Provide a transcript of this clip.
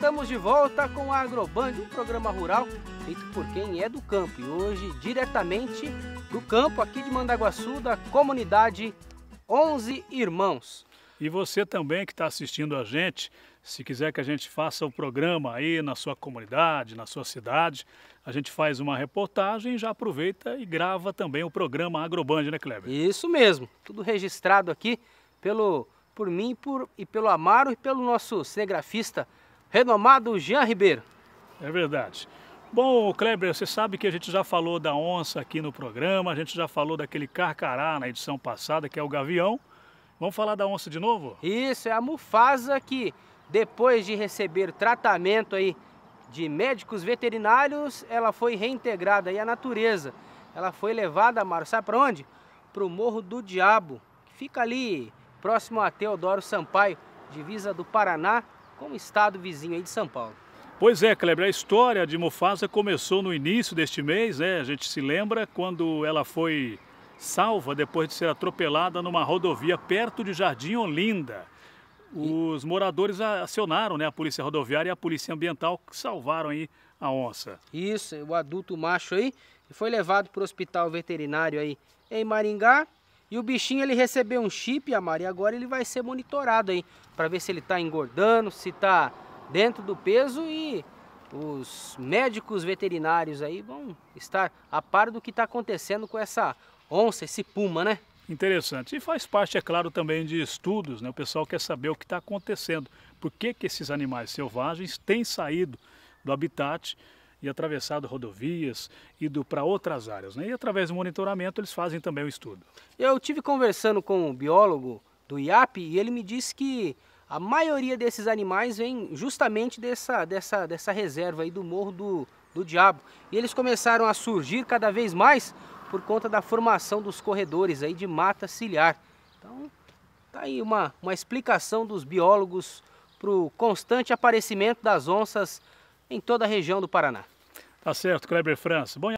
Estamos de volta com a Agroband, um programa rural feito por quem é do campo e hoje diretamente do campo aqui de Mandaguaçu, da comunidade 11 Irmãos. E você também que está assistindo a gente, se quiser que a gente faça o programa aí na sua comunidade, na sua cidade, a gente faz uma reportagem e já aproveita e grava também o programa Agroband, né, Kleber? Isso mesmo, tudo registrado aqui pelo por mim por, e pelo Amaro e pelo nosso cinegrafista renomado Jean Ribeiro. É verdade. Bom, Kleber, você sabe que a gente já falou da onça aqui no programa, a gente já falou daquele carcará na edição passada, que é o gavião. Vamos falar da onça de novo? Isso, é a Mufasa que, depois de receber tratamento aí de médicos veterinários, ela foi reintegrada aí à natureza. Ela foi levada, Mário, sabe para onde? Para o Morro do Diabo, que fica ali próximo a Teodoro Sampaio, divisa do Paraná com o estado vizinho de São Paulo. Pois é, Kleber, a história de Mufasa começou no início deste mês, né? A gente se lembra quando ela foi salva depois de ser atropelada numa rodovia perto de Jardim Olinda. Os moradores acionaram né, a polícia rodoviária e a polícia ambiental que salvaram aí a onça. Isso, o adulto macho aí foi levado para o hospital veterinário aí em Maringá e o bichinho ele recebeu um chip, Amara, e agora ele vai ser monitorado aí para ver se ele está engordando, se está dentro do peso e os médicos veterinários aí vão estar a par do que está acontecendo com essa onça, esse puma, né? Interessante. E faz parte, é claro, também de estudos, né? O pessoal quer saber o que está acontecendo. Por que, que esses animais selvagens têm saído do habitat e atravessado rodovias, ido para outras áreas. Né? E através do monitoramento eles fazem também o estudo. Eu tive conversando com um biólogo do IAP e ele me disse que a maioria desses animais vem justamente dessa, dessa, dessa reserva aí do Morro do, do Diabo. E eles começaram a surgir cada vez mais por conta da formação dos corredores aí de mata ciliar. Então, tá aí uma, uma explicação dos biólogos para o constante aparecimento das onças em toda a região do Paraná. Tá certo, Kleber França. Bom,